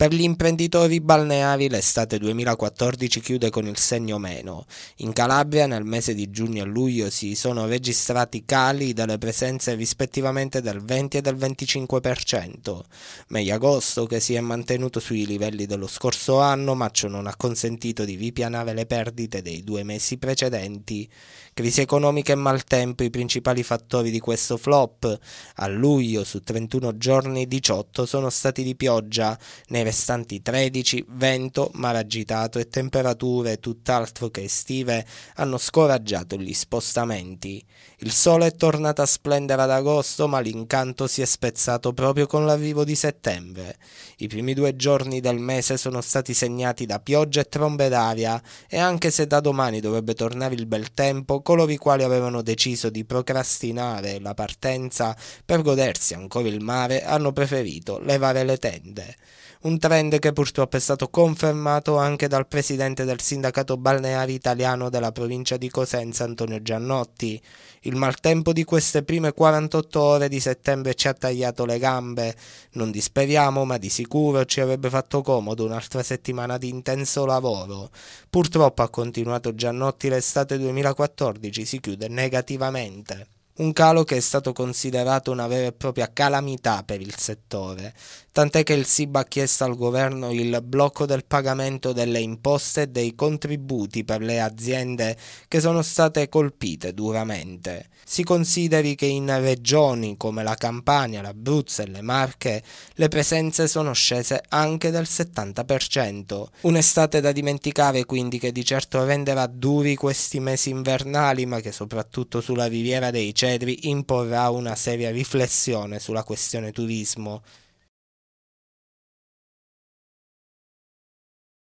Per gli imprenditori balneari l'estate 2014 chiude con il segno meno. In Calabria nel mese di giugno e luglio si sono registrati cali delle presenze rispettivamente del 20 e del 25%, meglio agosto che si è mantenuto sui livelli dello scorso anno ma ciò non ha consentito di ripianare le perdite dei due mesi precedenti. Crisi economica e maltempo i principali fattori di questo flop. A luglio su 31 giorni 18 sono stati di pioggia, neve restanti 13, vento, mare agitato e temperature tutt'altro che estive hanno scoraggiato gli spostamenti. Il sole è tornato a splendere ad agosto, ma l'incanto si è spezzato proprio con l'arrivo di settembre. I primi due giorni del mese sono stati segnati da pioggia e trombe d'aria, e anche se da domani dovrebbe tornare il bel tempo, coloro i quali avevano deciso di procrastinare la partenza per godersi ancora il mare hanno preferito levare le tende. Un trend che purtroppo è stato confermato anche dal presidente del sindacato balneare italiano della provincia di Cosenza, Antonio Giannotti. Il maltempo di queste prime 48 ore di settembre ci ha tagliato le gambe. Non disperiamo, ma di sicuro ci avrebbe fatto comodo un'altra settimana di intenso lavoro. Purtroppo, ha continuato Giannotti, l'estate 2014 si chiude negativamente un calo che è stato considerato una vera e propria calamità per il settore, tant'è che il SIB ha chiesto al governo il blocco del pagamento delle imposte e dei contributi per le aziende che sono state colpite duramente. Si consideri che in regioni come la Campania, l'Abruzzo e le Marche le presenze sono scese anche del 70%. Un'estate da dimenticare quindi che di certo renderà duri questi mesi invernali ma che soprattutto sulla riviera dei Ceri Redri imporrà una seria riflessione sulla questione turismo